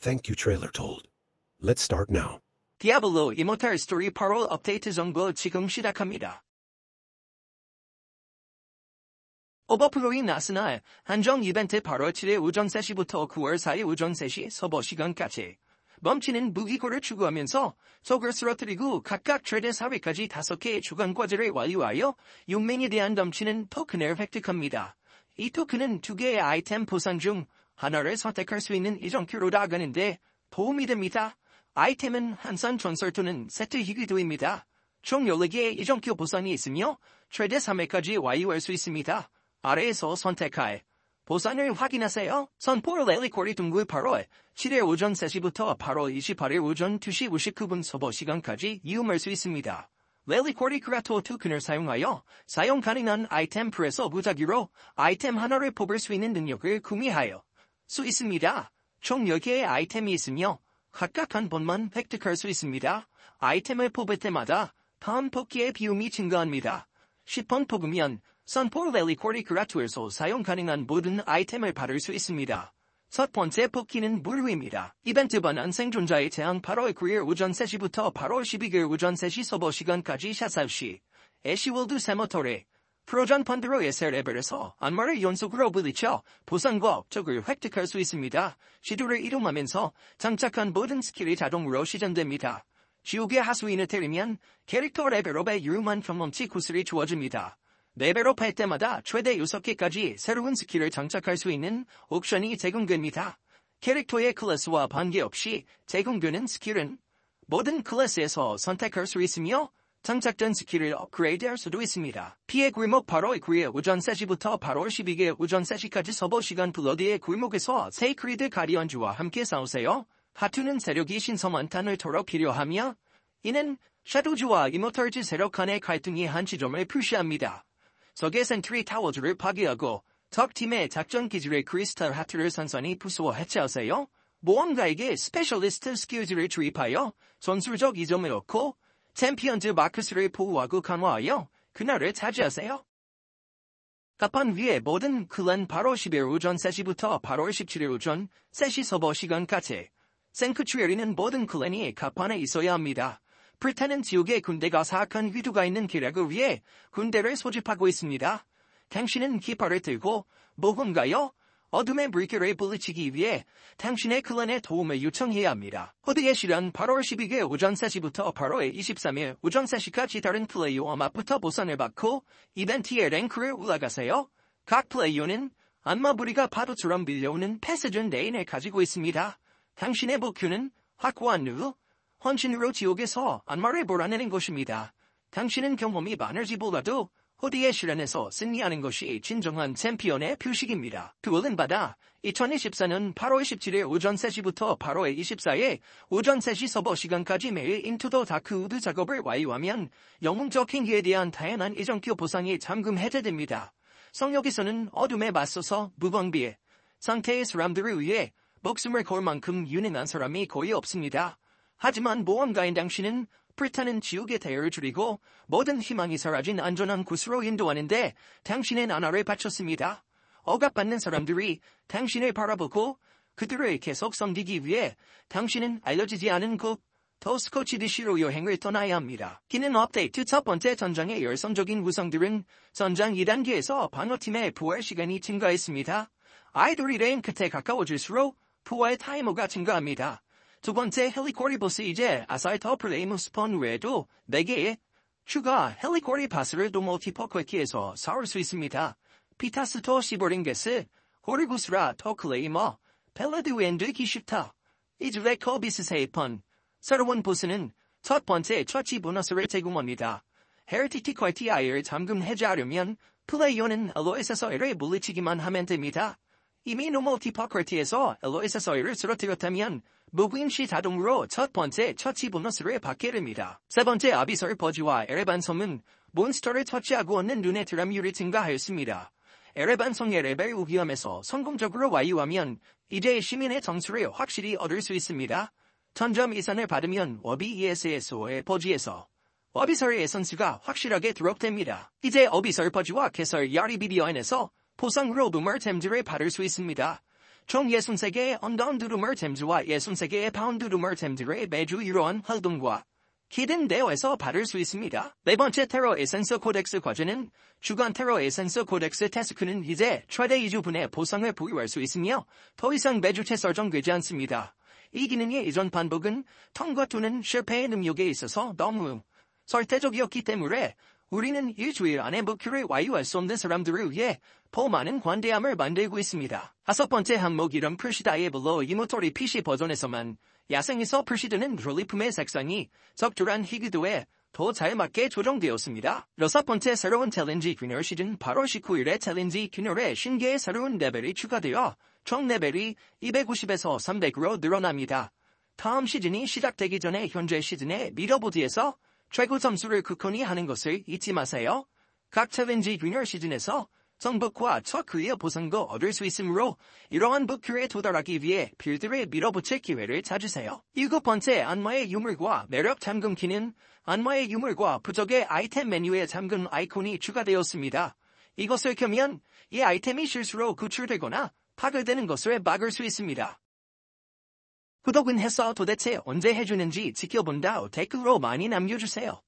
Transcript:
Thank you, Trailer Told. Let's start now. Diablo Immortal Story 디아블로 이모탈 스토리 8월 업데이트 정보 지금 시작합니다. 오버프로이 나스날 한정 이벤트 8월 7일 오전 3시부터 9월 4일 오전 3시 서버 시간까지 멈치는 무기고를 추구하면서 속을 쓰러뜨리고 각각 최대 4위까지 5개의 주간 과제를 완료하여 용맹에 대한 넘치는 토큰을 획득합니다. 이 토큰은 2개의 아이템 보상 중 하나를 선택할 수 있는 이정큐로 나가는데 도움이 됩니다. 아이템은 한산 전설투는 세트이기도입니다. 총 14개의 이정큐 보상이 있으며 최대 3회까지 와유할 이수 있습니다. 아래에서 선택할 보상을 확인하세요. 선포를 엘리코리 둥글 8월 7일 오전 3시부터 8월 28일 오전 2시 59분 서버 시간까지 이용할 수 있습니다. 렐리코리 크라토 토큰을 사용하여 사용 가능한 아이템 프레서무자기로 아이템 하나를 뽑을 수 있는 능력을 구미하여 수 있습니다. 총 10개의 아이템이 있으며 각각 한 번만 획득할 수 있습니다. 아이템을 뽑을 때마다 다음 뽑기의 비움이 증가합니다. 10번 뽑으면 선포 레리코리크라투에서 사용 가능한 모든 아이템을 받을 수 있습니다. 첫 번째 뽑기는 무료입니다. 이벤트 번안 생존자에 대한 8월 9일 오전 3시부터 8월 12일 오전 3시 서버 시간까지 샷 9시 애쉬월드 세모토리 프로전펀드로 예세 레벨에서 안마를 연속으로 부딪혀 보상과 업적을 획득할 수 있습니다. 시도를 이동하면서 장착한 모든 스킬이 자동으로 시전됩니다. 지옥의 하수인을 때리면 캐릭터 레벨업의 유용한 경험치 구슬이 주어집니다. 레벨업할 때마다 최대 6개까지 새로운 스킬을 장착할 수 있는 옵션이 제공됩니다. 캐릭터의 클래스와 관계없이 제공되는 스킬은 모든 클래스에서 선택할 수 있으며 장착된 스킬을 업그레이드할 수도 있습니다. 피해 골목 바로 이후에 오전 3시부터 8월 12일 오전 3시까지 서버 시간 블러디의 골목에서 세이크리드 가디언즈와 함께 싸우세요. 하투는 세력이 신성원탄을 더러 필요하며 이는 샤도즈와 이모털즈 세력 간의 갈등이 한 지점을 표시합니다. 적의 센트리 타워즈를 파괴하고 적팀의 작전 기지를 크리스탈 하트를 선선히 부수어 해체하세요. 모험가에게 스페셜리스트 스킬즈를 주입하여 전술적 이점을 얻고 챔피언즈 마크스를 보호하고 강화하여 그날을 차지하세요. 갑판 위에 모든 클랜 바로 11일 오전 3시부터 8월 17일 오전 3시 서버 시간까지 생크츄에리는 모든 클랜이 갑판에 있어야 합니다. 프리타는 지옥의 군대가 사악한 위두가 있는 계략을 위해 군대를 소집하고 있습니다. 당신은 기파를 들고 모험가요 어둠의 브리결에부딪치기 위해 당신의 클랜에 도움을 요청해야 합니다. 호드의 실현 8월 12일 오전 3시부터 8월 23일 오전 3시까지 다른 플레이어 마부터 보선을 받고 이벤트의 랭크를 올라가세요. 각 플레이어는 안마부리가 파도처럼 밀려오는 패스준 레인을 가지고 있습니다. 당신의 목표는 확고한 누, 헌신으로 지옥에서 안마를 몰아내는 것입니다. 당신은 경험이 많을지 몰라도 호디의 실현에서 승리하는 것이 진정한 챔피언의 표식입니다. 그올은 받아 2024년 8월 17일 오전 3시부터 8월 24일 오전 3시 서버 시간까지 매일 인투더 다크우드 작업을 완료하면 영웅적 행위에 대한 다양한 이정표 보상이 잠금 해제됩니다. 성역에서는 어둠에 맞서서 무방비해 상태의 사람들을 위해 목숨을 걸 만큼 유능한 사람이 거의 없습니다. 하지만 모험가인 당신은 프리타는 지옥의 대열을 줄이고 모든 희망이 사라진 안전한 곳으로 인도하는데 당신의 나날을 바쳤습니다. 억압받는 사람들이 당신을 바라보고 그들을 계속 섬기기 위해 당신은 알려지지 않은 곳, 더스코치디시로 여행을 떠나야 합니다. 기는 업데이트 첫 번째 전장의 열성적인 구성들은 전장 2단계에서 방어팀의 부활 시간이 증가했습니다. 아이돌이 레인 끝에 가까워질수록 부활 타이머가 증가합니다. 두 번째 헬리코리버스 이제 아사이터 프레이무스 펀 외에도 4개의 추가 헬리코리 바스를 도 멀티퍼크에서 사올 수 있습니다. 피타스토 시보링게스, 호리구스라 토클레이머, 펠라드웬드 기슈타, 이즈레코 비스세이펀, 새로운 보스는 첫 번째 처치 보너스를 제공합니다. 헤리티티코이티아이를 잠금해제하려면 플레이어는 엘로에서 이를 물리치기만 하면 됩니다. 이미 노멀티퍼크티에서 엘로에서 이를 쓰러뜨렸다면 무임시 자동으로 첫 번째 처치 보너스를 받게 됩니다. 세 번째 아비설 버지와 에레반섬은 몬스터를 처치하고 얻는 눈의 드람율이 증가하였습니다. 에레반성의 레벨 우기함에서 성공적으로 와이하면 이제 시민의 점수를 확실히 얻을 수 있습니다. 천점 이상을 받으면 워비 ESSO의 버지에서 어비설의 선수가 확실하게 드롭됩니다. 이제 어비설 버지와 개설 야리비디언에서 포상으로 루머 템즈를 받을 수 있습니다. 총 63개의 언더운드루머 템즈와 63개의 파운드루머 템즈의 매주 이러한 활동과 기댄 대회에서 받을 수 있습니다. 네 번째 테러 에센서 코덱스 과제는 주간 테러 에센서 코덱스 테스크는 이제 최대 2주분의 보상을 부여할 수 있으며 더 이상 매주체 설정되지 않습니다. 이 기능의 이전 반복은 통과 또는 실패의 능력에 있어서 너무 설태적이었기 때문에 우리는 일주일 안에 목표를 완료할수 없는 사람들을 위해 포많은 관대함을 만들고 있습니다. 다섯 번째 항목 이름 프시다이블로 이모토리 PC 버전에서만 야생에서 표시드는 조리품의 색상이 적절한 희귀도에 더 잘 맞게 조정되었습니다. 여섯 번째 새로운 챌린지 균열 시즌 8월 19일에 챌린지 균열에 신기의 새로운 레벨이 추가되어 총 레벨이 250에서 300으로 늘어납니다. 다음 시즌이 시작되기 전에 현재 시즌의 미러보드에서 최고 점수를 굳건히 하는 것을 잊지 마세요. 각 챌린지 유니어 시즌에서 성북과 처크리어 보상도 얻을 수 있으므로 이러한 북큐에 도달하기 위해 빌드를 밀어붙일 기회를 찾으세요. 일곱 번째, 안마의 유물과 매력 잠금키는 안마의 유물과 부적의 아이템 메뉴에 잠금 아이콘이 추가되었습니다. 이것을 켜면 이 아이템이 실수로 구출되거나 파괴되는 것을 막을 수 있습니다. 구독은 했어 도대체 언제 해주는지 지켜본다 댓글로 많이 남겨주세요.